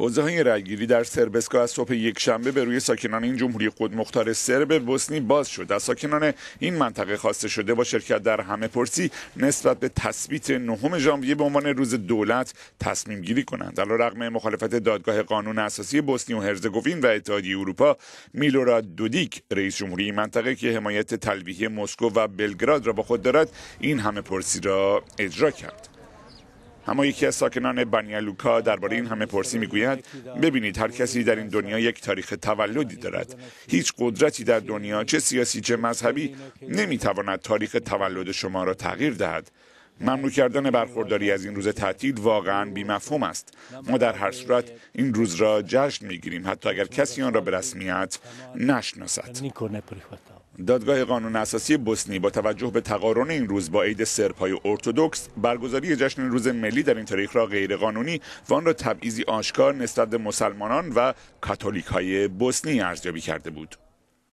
های رأیگیری در سربسکا از صبح شنبه به روی ساکنان این جمهوری خودمختار سرب بوسنی باز شد. از ساکنان این منطقه خواسته شده با شرکت در همه پرسی نسبت به تثبیت نهم ژانویه به عنوان روز دولت تصمیم گیری کنند. رغم مخالفت دادگاه قانون اساسی بوسنی و هرزگوین و اتحادیه اروپا میلوراد دودیک رئیس جمهوری این منطقه که حمایت تلویحی مسکو و بلگراد را با خود دارد این همه پرسی را اجرا کرد. اما یکی از ساکنان بنیالوکا درباره این همه پرسی میگوید ببینید هر کسی در این دنیا یک تاریخ تولدی دارد هیچ قدرتی در دنیا چه سیاسی چه مذهبی نمیتواند تاریخ تولد شما را تغییر دهد ممنوع کردن برخورداری از این روز تعطیل واقعا بیمفهوم است ما در هر صورت این روز را جشن میگیریم حتی اگر کسی آن را به رسمیت نشناسد دادگاه قانون اساسی بوسنی با توجه به تقارن این روز با عید سرپای ارتودکس برگزاری جشن روز ملی در این تاریخ را غیرقانونی و آن را تبعیضی آشکار نسبت به مسلمانان و کاتولیک های بوسنی ارزیابی کرده بود